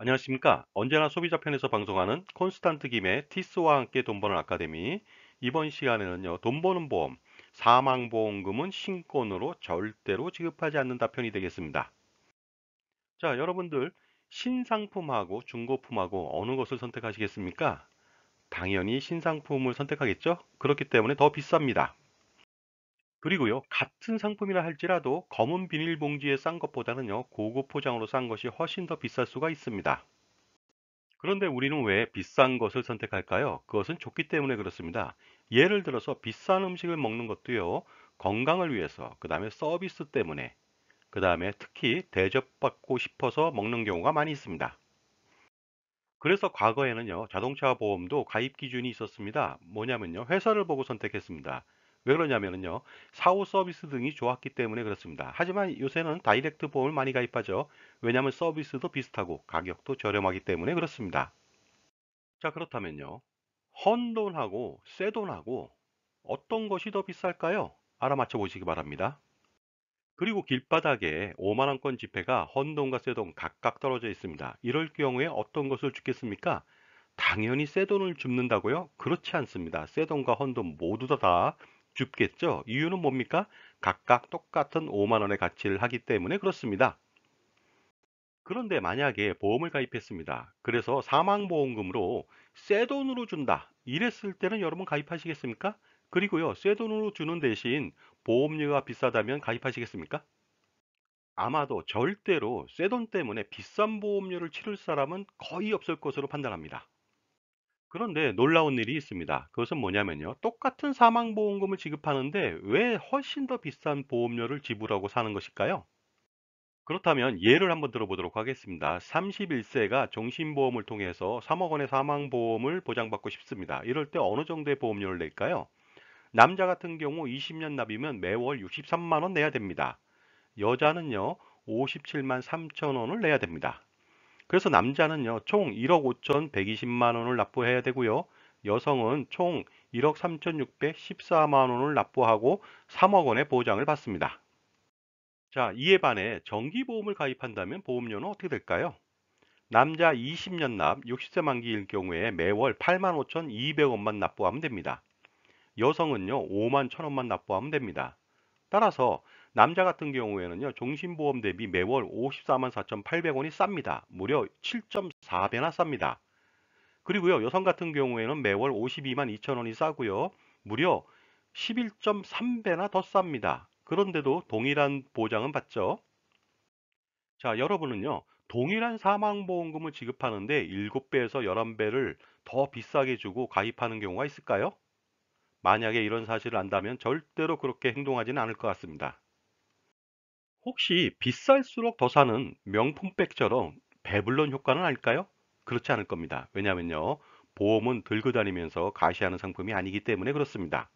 안녕하십니까. 언제나 소비자 편에서 방송하는 콘스탄트 김의 티스와 함께 돈 버는 아카데미 이번 시간에는요. 돈 버는 보험, 사망보험금은 신권으로 절대로 지급하지 않는다 편이 되겠습니다. 자, 여러분들 신상품하고 중고품하고 어느 것을 선택하시겠습니까? 당연히 신상품을 선택하겠죠? 그렇기 때문에 더 비쌉니다. 그리고요, 같은 상품이라 할지라도 검은 비닐봉지에 싼 것보다는요, 고급 포장으로 싼 것이 훨씬 더 비쌀 수가 있습니다. 그런데 우리는 왜 비싼 것을 선택할까요? 그것은 좋기 때문에 그렇습니다. 예를 들어서 비싼 음식을 먹는 것도요, 건강을 위해서, 그 다음에 서비스 때문에, 그 다음에 특히 대접받고 싶어서 먹는 경우가 많이 있습니다. 그래서 과거에는요, 자동차 보험도 가입 기준이 있었습니다. 뭐냐면요, 회사를 보고 선택했습니다. 왜 그러냐면요. 사후 서비스 등이 좋았기 때문에 그렇습니다. 하지만 요새는 다이렉트 보험을 많이 가입하죠. 왜냐하면 서비스도 비슷하고 가격도 저렴하기 때문에 그렇습니다. 자 그렇다면요. 헌돈하고 세돈하고 어떤 것이 더 비쌀까요? 알아맞혀 보시기 바랍니다. 그리고 길바닥에 5만원권 지폐가 헌돈과 세돈 각각 떨어져 있습니다. 이럴 경우에 어떤 것을 줍겠습니까? 당연히 세돈을 줍는다고요? 그렇지 않습니다. 세돈과 헌돈 모두 다, 다 줍겠죠. 이유는 뭡니까? 각각 똑같은 5만원의 가치를 하기 때문에 그렇습니다. 그런데 만약에 보험을 가입했습니다. 그래서 사망보험금으로 새 돈으로 준다. 이랬을 때는 여러분 가입하시겠습니까? 그리고요, 새 돈으로 주는 대신 보험료가 비싸다면 가입하시겠습니까? 아마도 절대로 새돈 때문에 비싼 보험료를 치를 사람은 거의 없을 것으로 판단합니다. 그런데 놀라운 일이 있습니다. 그것은 뭐냐면요. 똑같은 사망보험금을 지급하는데 왜 훨씬 더 비싼 보험료를 지불하고 사는 것일까요? 그렇다면 예를 한번 들어보도록 하겠습니다. 31세가 종신보험을 통해서 3억 원의 사망보험을 보장받고 싶습니다. 이럴 때 어느 정도의 보험료를 낼까요? 남자 같은 경우 20년 납이면 매월 63만 원 내야 됩니다. 여자는요. 57만 3천 원을 내야 됩니다. 그래서 남자는요. 총 1억 5,120만 원을 납부해야 되고요. 여성은 총 1억 3,614만 원을 납부하고 3억 원의 보장을 받습니다. 자, 이에 반해 정기보험을 가입한다면 보험료는 어떻게 될까요? 남자 20년 납 60세 만기일 경우에 매월 85,200원만 만 납부하면 됩니다. 여성은요, 5만 1,000원만 납부하면 됩니다. 따라서 남자 같은 경우에는요. 종신보험 대비 매월 54만 4,800원이 쌉니다. 무려 7.4배나 쌉니다. 그리고요. 여성 같은 경우에는 매월 52만 2천원이 싸고요. 무려 11.3배나 더 쌉니다. 그런데도 동일한 보장은 받죠. 자, 여러분은요. 동일한 사망보험금을 지급하는데 7배에서 11배를 더 비싸게 주고 가입하는 경우가 있을까요? 만약에 이런 사실을 안다면 절대로 그렇게 행동하지는 않을 것 같습니다. 혹시 비쌀수록 더 사는 명품백처럼 배불론 효과는 아닐까요? 그렇지 않을 겁니다. 왜냐면요. 하 보험은 들고 다니면서 가시하는 상품이 아니기 때문에 그렇습니다.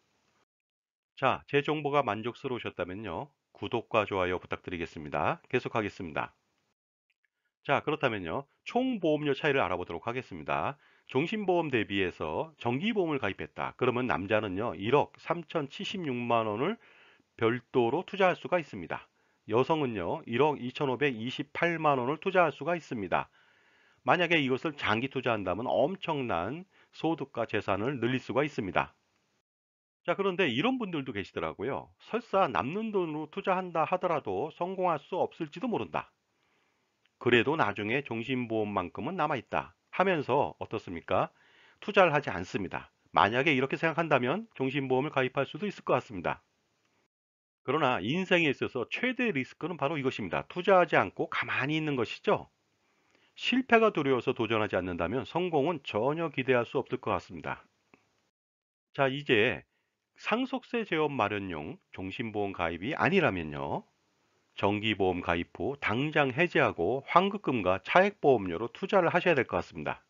자, 제 정보가 만족스러우셨다면요. 구독과 좋아요 부탁드리겠습니다. 계속하겠습니다. 자, 그렇다면요. 총 보험료 차이를 알아보도록 하겠습니다. 종신보험 대비해서 정기보험을 가입했다. 그러면 남자는요. 1억 3,076만 원을 별도로 투자할 수가 있습니다. 여성은요 1억 2,528만 원을 투자할 수가 있습니다. 만약에 이것을 장기 투자한다면 엄청난 소득과 재산을 늘릴 수가 있습니다. 자, 그런데 이런 분들도 계시더라고요. 설사 남는 돈으로 투자한다 하더라도 성공할 수 없을지도 모른다. 그래도 나중에 종신보험만큼은 남아있다 하면서 어떻습니까? 투자를 하지 않습니다. 만약에 이렇게 생각한다면 종신보험을 가입할 수도 있을 것 같습니다. 그러나 인생에 있어서 최대 리스크는 바로 이것입니다. 투자하지 않고 가만히 있는 것이죠. 실패가 두려워서 도전하지 않는다면 성공은 전혀 기대할 수 없을 것 같습니다. 자, 이제 상속세 제업 마련용 종신보험 가입이 아니라면요. 정기보험 가입 후 당장 해지하고 환급금과 차액보험료로 투자를 하셔야 될 것 같습니다.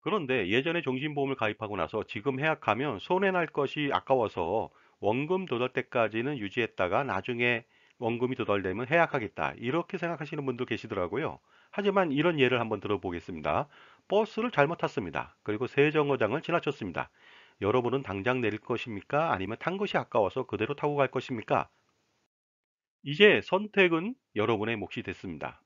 그런데 예전에 종신보험을 가입하고 나서 지금 해약하면 손해날 것이 아까워서 원금 도달 때까지는 유지했다가 나중에 원금이 도달되면 해약하겠다 이렇게 생각하시는 분도 계시더라고요. 하지만 이런 예를 한번 들어보겠습니다. 버스를 잘못 탔습니다. 그리고 세정거장을 지나쳤습니다. 여러분은 당장 내릴 것입니까? 아니면 탄 것이 아까워서 그대로 타고 갈 것입니까? 이제 선택은 여러분의 몫이 됐습니다.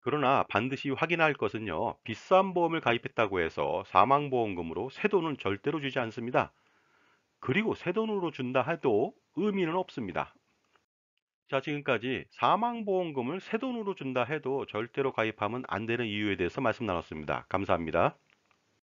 그러나 반드시 확인할 것은요. 비싼 보험을 가입했다고 해서 사망보험금으로 새 돈은 절대로 주지 않습니다. 그리고 새돈으로 준다 해도 의미는 없습니다. 자 지금까지 사망보험금을 새돈으로 준다 해도 절대로 가입하면 안 되는 이유에 대해서 말씀 나눴습니다. 감사합니다.